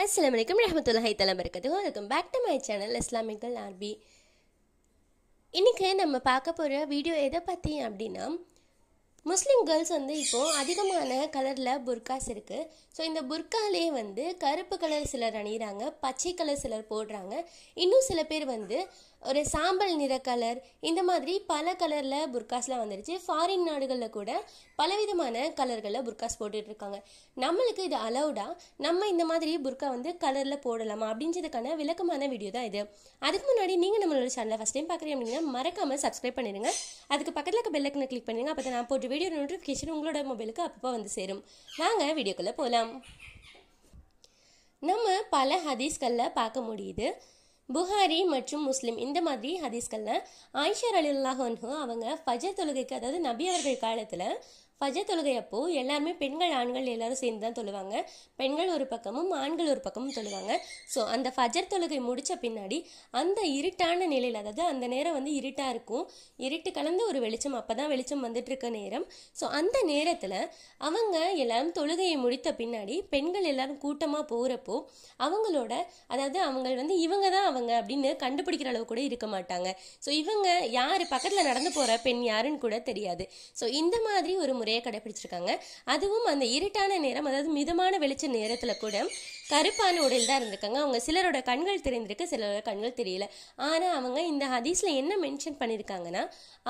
அஸ்லாம் வலைக்கம் ரஹமத்துல்லாஹி தலம் இருக்கிறது welcome back to my channel Islamic RP இன்றைக்கி நம்ம பார்க்க போகிற வீடியோ எதை பற்றி அப்படின்னா முஸ்லீம் கேர்ள்ஸ் வந்து இப்போது அதிகமான கலரில் புர்காஸ் இருக்குது ஸோ இந்த புர்காலே வந்து கருப்பு கலர் சிலர் அணிகிறாங்க பச்சை கலர் சிலர் போடுறாங்க இன்னும் சில பேர் வந்து ஒரு சாம்பல் நிற கலர் இந்த மாதிரி பல கலரில் புர்காஸ்லாம் வந்துருச்சு ஃபாரின் நாடுகளில் கூட பலவிதமான கலர்களில் புர்காஸ் போட்டுட்ருக்காங்க நம்மளுக்கு இது அலௌடா நம்ம இந்த மாதிரி புர்கா வந்து கலரில் போடலாமா அப்படின்றதுக்கான விளக்கமான வீடியோ தான் இது அதுக்கு முன்னாடி நீங்கள் நம்மளோட சேனலை ஃபஸ்ட் டைம் பார்க்குறீங்க அப்படின்னா மறக்காமல் சப்ஸ்கிரைப் பண்ணிடுங்க அதுக்கு பக்கத்தில் இருக்க பெல்லைக்கனை கிளிக் பண்ணிடுங்க அப்போ நான் போட்டு வீடியோ நோட்டிஃபிகேஷன் உங்களோட மொபைலுக்கு அப்பப்போ வந்து சேரும் வாங்க வீடியோக்குள்ளே போகலாம் நம்ம பல ஹதீஸ்களில் பார்க்க முடியுது புகாரி மற்றும் முஸ்லீம் இந்த மாதிரி ஹதீஸ்களில் ஆயிஷா அலி அல்லாஹ் அவங்க ஃபஜர் தொழுகைக்கு அதாவது நபி அவர்கள் காலத்தில் ஃபஜ தொழுகை அப்போ எல்லாருமே பெண்கள் ஆண்கள் எல்லாரும் சேர்ந்து தான் தொழுவாங்க பெண்கள் ஒரு பக்கமும் ஆண்கள் ஒரு பக்கமும் தொழுவாங்க ஸோ அந்த ஃபஜர் தொழுகை முடித்த பின்னாடி அந்த இருட்டான நிலையில் அதாவது அந்த நேரம் வந்து இருட்டாக இருக்கும் இருட்டு கலந்து ஒரு வெளிச்சம் அப்போ தான் வெளிச்சம் வந்துட்டு இருக்க நேரம் ஸோ அந்த நேரத்தில் அவங்க எல்லாரும் தொழுகையை முடித்த பின்னாடி பெண்கள் எல்லாரும் கூட்டமாக போகிறப்போ அவங்களோட அதாவது அவங்க வந்து இவங்க தான் அவங்க அப்படின்னு கண்டுபிடிக்கிற அளவு கூட இருக்க மாட்டாங்க ஸோ இவங்க யார் பக்கத்தில் நடந்து போகிற பெண் யாருன்னு கூட தெரியாது ஸோ இந்த மாதிரி ஒரு முறை நிறைய கடைபிடிச்சிருக்காங்க அதுவும் அந்த இருட்டான நேரம் அதாவது மிதமான வெளிச்ச நேரத்தில் கூட கருப்பான உடையில் தான் இருந்திருக்காங்க அவங்க சிலரோட கண்கள் தெரிந்திருக்கு சிலரோட கண்கள் தெரியல ஆனால் அவங்க இந்த ஹதீஸில் என்ன மென்ஷன் பண்ணியிருக்காங்கன்னா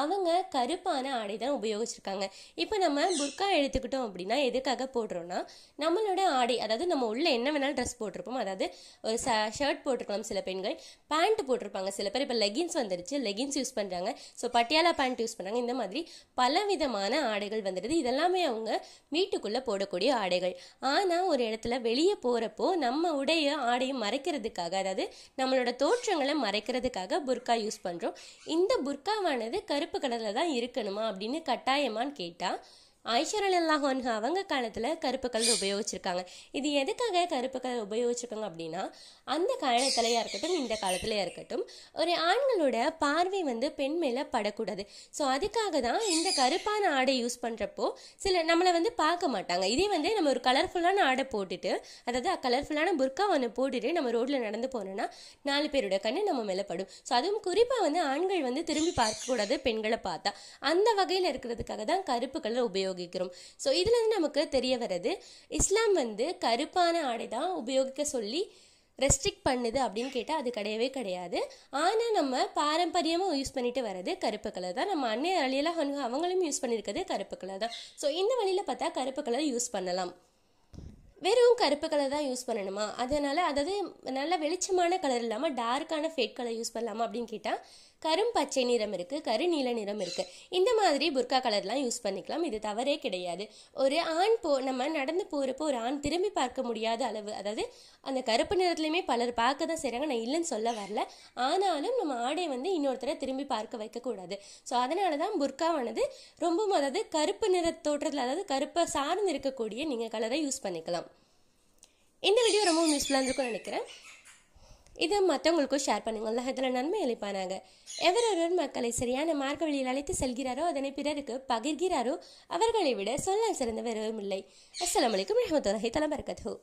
அவங்க கருப்பான ஆடை தான் உபயோகிச்சிருக்காங்க இப்போ நம்ம புர்கா எடுத்துக்கிட்டோம் அப்படின்னா எதுக்காக போடுறோன்னா நம்மளோட ஆடை அதாவது நம்ம உள்ள என்ன வேணாலும் ட்ரெஸ் போட்டிருப்போம் அதாவது ஒரு ச ஷர்ட் போட்டிருக்கலாம் சில பெண்கள் பேண்ட் போட்டிருப்பாங்க சில பேர் இப்போ லெகின்ஸ் வந்துருச்சு லெகின்ஸ் யூஸ் பண்ணுறாங்க ஸோ பட்டியாலா பேண்ட் யூஸ் பண்ணுறாங்க இந்த மாதிரி பலவிதமான ஆடைகள் வந்துடுது அப்படிங்கிறது இதெல்லாமே அவங்க வீட்டுக்குள்ளே போடக்கூடிய ஆடைகள் ஆனால் ஒரு இடத்துல வெளியே போகிறப்போ நம்ம உடைய ஆடையை மறைக்கிறதுக்காக அதாவது நம்மளோட தோற்றங்களை மறைக்கிறதுக்காக புர்கா யூஸ் பண்ணுறோம் இந்த புர்காவானது கருப்பு கடலில் தான் இருக்கணுமா அப்படின்னு கட்டாயமான்னு கேட்டால் ஐஷரலாக ஒன்ஹா அவங்க காலத்தில் கருப்பு கலர் உபயோகிச்சிருக்காங்க இது எதுக்காக கருப்பு கலர் உபயோகிச்சிருக்காங்க அப்படின்னா அந்த காலத்துலையாக இருக்கட்டும் இந்த காலத்திலையா இருக்கட்டும் ஒரு ஆண்களோட பார்வை வந்து பெண் மேலே படக்கூடாது ஸோ அதுக்காக தான் இந்த கருப்பான ஆடை யூஸ் பண்ணுறப்போ சில நம்மளை வந்து பார்க்க மாட்டாங்க இதே வந்து நம்ம ஒரு கலர்ஃபுல்லான ஆடை போட்டுட்டு அதாவது கலர்ஃபுல்லான புர்கா ஒன்று போட்டுட்டு நம்ம ரோட்டில் நடந்து போனோம்னா நாலு பேரோட கண்ணு நம்ம மேலே படும் ஸோ அதுவும் குறிப்பாக வந்து ஆண்கள் வந்து திரும்பி பார்க்கக்கூடாது பெண்களை பார்த்தா அந்த வகையில் இருக்கிறதுக்காக தான் கருப்பு கலர் உபயோகம் உபயோகிக்கிறோம் ஸோ இதுலேருந்து நமக்கு தெரிய வர்றது இஸ்லாம் வந்து கருப்பான ஆடை தான் உபயோகிக்க சொல்லி ரெஸ்ட்ரிக்ட் பண்ணுது அப்படின்னு கேட்டால் அது கிடையவே கிடையாது ஆனால் நம்ம பாரம்பரியமாக யூஸ் பண்ணிட்டு வர்றது கருப்பு கலர் தான் நம்ம அன்னை அழியெல்லாம் அவங்களும் யூஸ் பண்ணியிருக்கிறது கருப்பு கலர் தான் ஸோ இந்த வழியில் பார்த்தா கருப்பு கலர் யூஸ் பண்ணலாம் வெறும் கருப்பு கலர் தான் யூஸ் பண்ணணுமா அதனால் அதாவது நல்ல வெளிச்சமான கலர் இல்லாமல் டார்க்கான ஃபேட் கலர் யூஸ் பண்ணலாமா அப்படின்னு கேட்டால் கரும் பச்சை நிறம் இருக்குது கரு நீல நிறம் இருக்குது இந்த மாதிரி புர்கா கலர்லாம் யூஸ் பண்ணிக்கலாம் இது தவறே கிடையாது ஒரு ஆண் போ நம்ம நடந்து போகிறப்போ ஒரு ஆண் திரும்பி பார்க்க முடியாத அளவு அதாவது அந்த கருப்பு நிறத்துலையுமே பலர் பார்க்க தான் செய்கிறாங்க நான் இல்லைன்னு சொல்ல வரல ஆனாலும் நம்ம ஆடை வந்து இன்னொருத்தரை திரும்பி பார்க்க வைக்கக்கூடாது ஸோ அதனால தான் புர்காவானது ரொம்பவும் அதாவது கருப்பு நிற தோற்றத்தில் அதாவது கருப்பை சார்ந்து இருக்கக்கூடிய நீங்கள் கலரை யூஸ் பண்ணிக்கலாம் இந்த வீடியோ ரொம்ப யூஸ்ஃபுல்லாக நினைக்கிறேன் இதை மற்றவங்களுக்கும் ஷேர் பண்ணுங்கள் இதில் நன்மை அளிப்பானாங்க எவர் ஒருவர் மக்களை சரியான மார்க்க வழியில் அழைத்து செல்கிறாரோ அதனை பிறருக்கு பகிர்கிறாரோ அவர்களை விட சிறந்த சிறந்தவர் இல்லை அஸ்லாம் வலைக்கம் ரஹமத்துல்லாஹி தலபர்கத்து